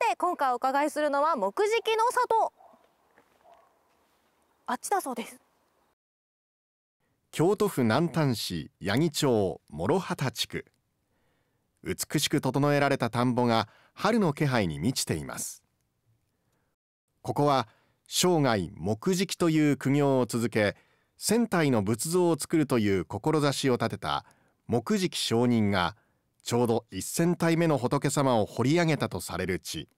て今回お伺いするのは木敷の里あっちだそうです京都府南丹市八木町諸畑地区美しく整えられた田んぼが春の気配に満ちていますここは生涯木敷という苦行を続け仙体の仏像を作るという志を立てた木敷上人がちょうど1,000体目の仏様を掘り上げたとされる地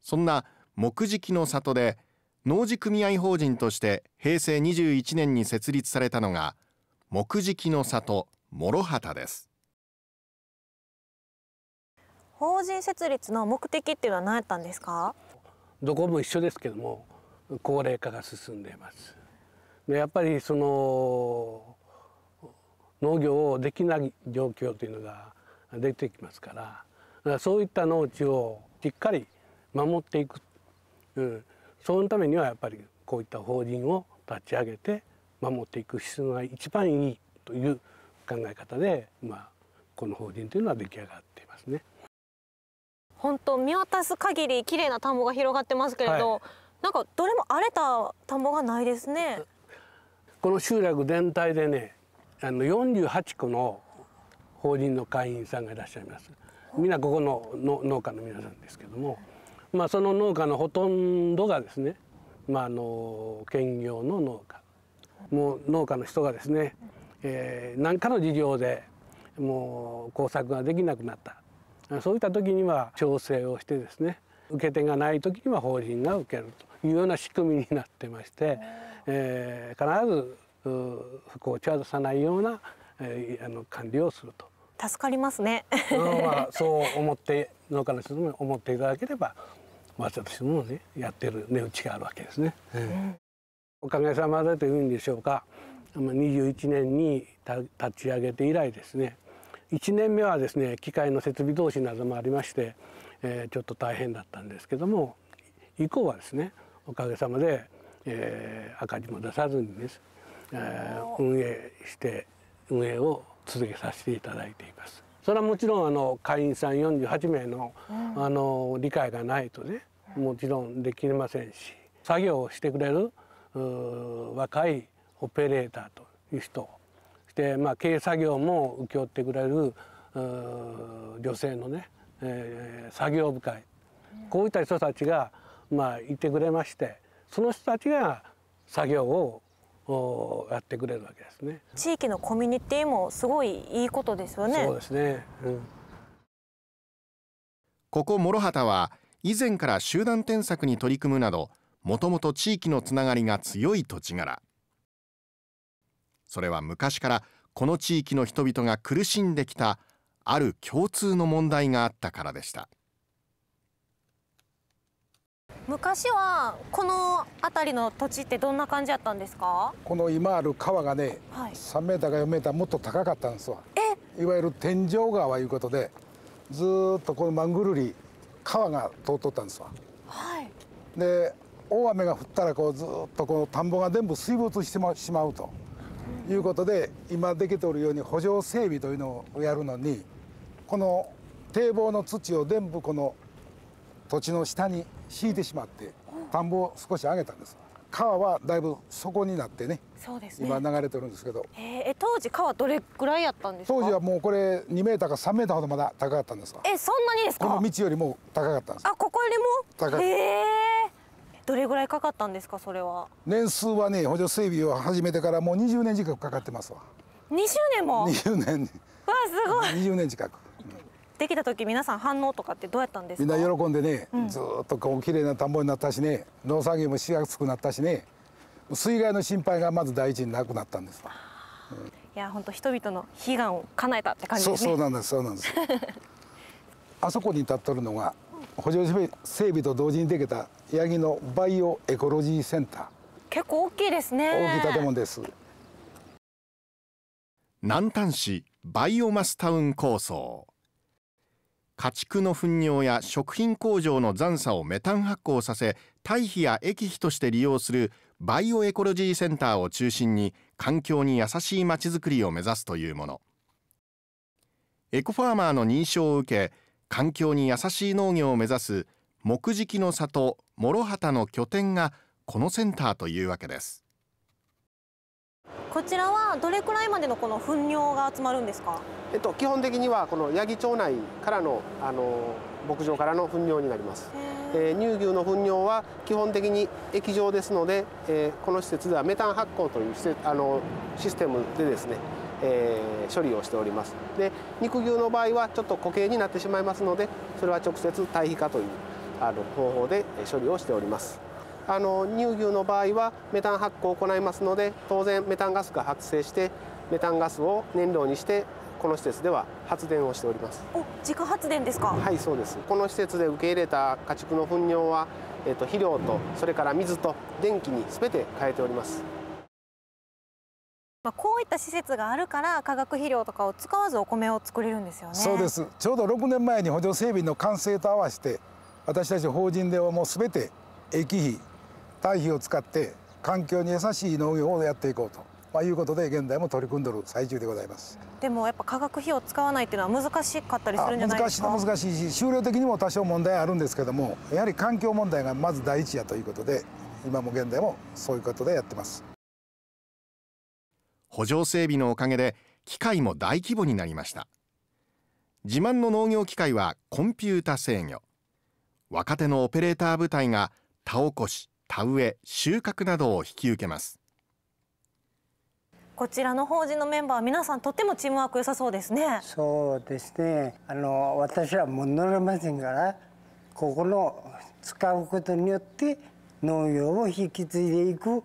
そんな木敷の里で農事組合法人として平成21年に設立されたのが木敷の里諸畑です法人設立の目的っていうのは何やったんですかどこも一緒ですけども高齢化が進んでいますやっぱりその農業をできない状況というのが出てきますからそういった農地をしっかり守っていく、うん、そのためにはやっぱりこういった法人を立ち上げて守っていく必要が一番いいという考え方で、まあ、この法人というのは出来上がっていますね。本当見渡す限り綺麗な田んぼが広がってますけれど、はい、なんかどれも荒れた田んぼがないですね。この集落全体でねあの48個の法人の会員さんがいらっしゃいますみんなここの農家の皆さんですけども、まあ、その農家のほとんどがですね、まあ、あの兼業の農家もう農家の人がですね、えー、何かの事情でもう工作ができなくなったそういった時には調整をしてですね受け手がない時には法人が受けるというような仕組みになってまして、えー、必ず不幸を調さないような、えー、あの管理をすると助かりますねまあ、そう思って農家の人も思っていただければ私もねやってる値打ちがあるわけですね、うん、おかげさまでというんでしょうか21年に立ち上げて以来ですね1年目はですね機械の設備投資などもありまして、えー、ちょっと大変だったんですけども以降はですねおかげさまで、えー、赤字も出さずにです、ね運営して運営を続けさせていただいています。それはもちろんあの会員さん48名の,、あの理解がないとねもちろんできませんし作業をしてくれる若いオペレーターという人そしてまあ経営作業も請け負ってくれる女性のね、えー、作業部会こういった人たちがまあいてくれましてその人たちが作業をやってくれるわけですね地域のコミュニティもすごいいいことですよねそうですね、うん、ここ諸畑は以前から集団添削に取り組むなどもともと地域のつながりが強い土地柄それは昔からこの地域の人々が苦しんできたある共通の問題があったからでした昔はこの辺りの土地ってどんな感じやったんですかこの今ある川がね、はい、3メーターか4メーターもっと高かったんですわいわゆる天井川いうことでずっとこのマングるり川が通っとったんですわ、はい、で大雨が降ったらこうずっとこの田んぼが全部水没してしまうということで今できておるように補助整備というのをやるのにこの堤防の土を全部この土地の下に敷いてしまって田んぼを少し上げたんです川はだいぶ底になってねそうです、ね、今流れてるんですけど、えー、当時川どれぐらいやったんです当時はもうこれ2メーターか3メーターほどまだ高かったんですえそんなにですかこの道よりも高かったんですあここよりも高かった、えー、どれぐらいかかったんですかそれは年数はね補助整備を始めてからもう20年近くかかってますわ20年も20年わすごい20年近く、うんできた時皆さん反応とかってどうやったんですかみんな喜んでね、うん、ずっとこう綺麗な田んぼになったしね農作業もしやすくなったしね水害の心配がまず第一になくなったんです、うん、いや本当人々の悲願を叶えたって感じ、ね、そうなんですそうなんです あそこに立っとるのが補助整備と同時にできた八木のバイオエコロジーセンター結構大きいですね大きい建物です南丹市バイオマスタウン構想家畜の糞尿や食品工場の残差をメタン発酵させ堆肥や液肥として利用するバイオエコロジーセンターを中心に環境に優しいまちづくりを目指すというものエコファーマーの認証を受け環境に優しい農業を目指す木敷の里諸畑の拠点がこのセンターというわけですこちらはどれくらいまでのこの糞尿が集まるんですか。えっと基本的にはこの八木町内からのあの牧場からの糞尿になります。えー、乳牛の糞尿は基本的に液状ですので、えー、この施設ではメタン発酵という施設あのシステムでですね、えー、処理をしておりますで肉牛の場合はちょっと固形になってしまいますのでそれは直接堆肥化というあの方法で処理をしております。あの乳牛の場合はメタン発酵を行いますので当然メタンガスが発生してメタンガスを燃料にしてこの施設では発電をしておりますお自家発電ですかはいそうですこの施設で受け入れた家畜の糞尿は、えっと肥料とそれから水と電気に全て変えておりますまあ、こういった施設があるから化学肥料とかを使わずお米を作れるんですよねそうですちょうど6年前に補助整備の完成と合わせて私たち法人ではもう全て液肥堆肥を使って環境に優しい農業をやっていこうと、まあ、いうことで現在も取り組んでる最中でございますでもやっぱ化学費を使わないっていうのは難しかったりするんじゃないですか難しい難しいし終了的にも多少問題あるんですけどもやはり環境問題がまず第一やということで今も現在もそういうことでやってます補助整備のおかげで機械も大規模になりました自慢の農業機械はコンピュータ制御若手のオペレーター部隊が田起こし田植え収穫などを引き受けますこちらの法人のメンバー皆さんとてもチームワーク良さそうですねそうですねあの私は物のれませんからここの使うことによって農業を引き継いでいく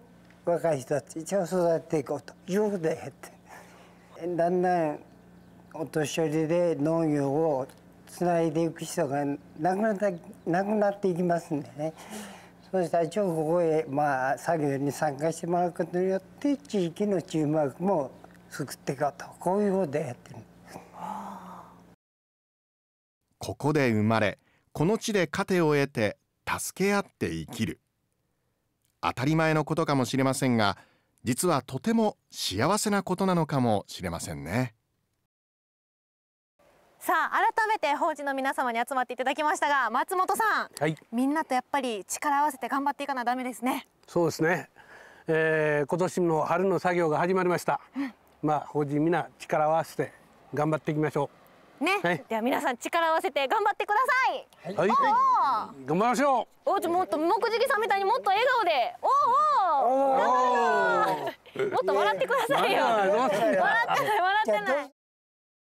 若い人たちを育てていこうということでだんだんお年寄りで農業をつないでいく人がなくなっなくなっていきますんでね。そしたらへ、まあ、作業に参加してもらうことによって地域のチームワークも作っていこうとこういうことでやってるここで生まれこの地で糧を得て助け合って生きる当たり前のことかもしれませんが実はとても幸せなことなのかもしれませんね。さあ改めて法事の皆様に集まっていただきましたが松本さん、はい、みんなとやっぱり力合わせて頑張っていかなダメですねそうですね、えー、今年も春の作業が始まりました、うん、まあ法事み力合わせて頑張っていきましょうね、はい、では皆さん力合わせて頑張ってくださいはい、はい、頑張りましょうおじもっと目次さんみたいにもっと笑顔でおおおおもっと笑ってくださいよ笑ってない笑ってない